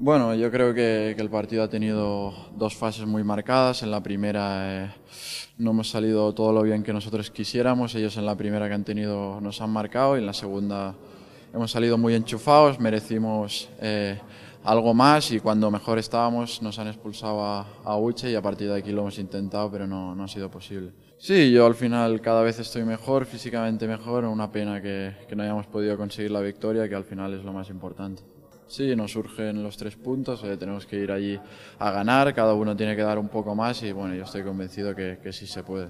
Bueno, yo creo que, el partido ha tenido dos fases muy marcadas. En la primera eh, no hemos salido todo lo bien que nosotros quisiéramos. Ellos en la primera que han tenido nos han marcado y en la segunda hemos salido muy enchufados, merecimos eh, algo más y cuando mejor estábamos nos han expulsado a, a, Uche y a partir de aquí lo hemos intentado pero no, ha sido posible. Sí, yo al final cada vez estoy mejor, físicamente mejor. Una pena que, que no hayamos podido conseguir la victoria que al final es lo más importante. Sí, nos surgen los tres puntos, tenemos que ir allí a ganar, cada uno tiene que dar un poco más y bueno, yo estoy convencido que, que sí se puede.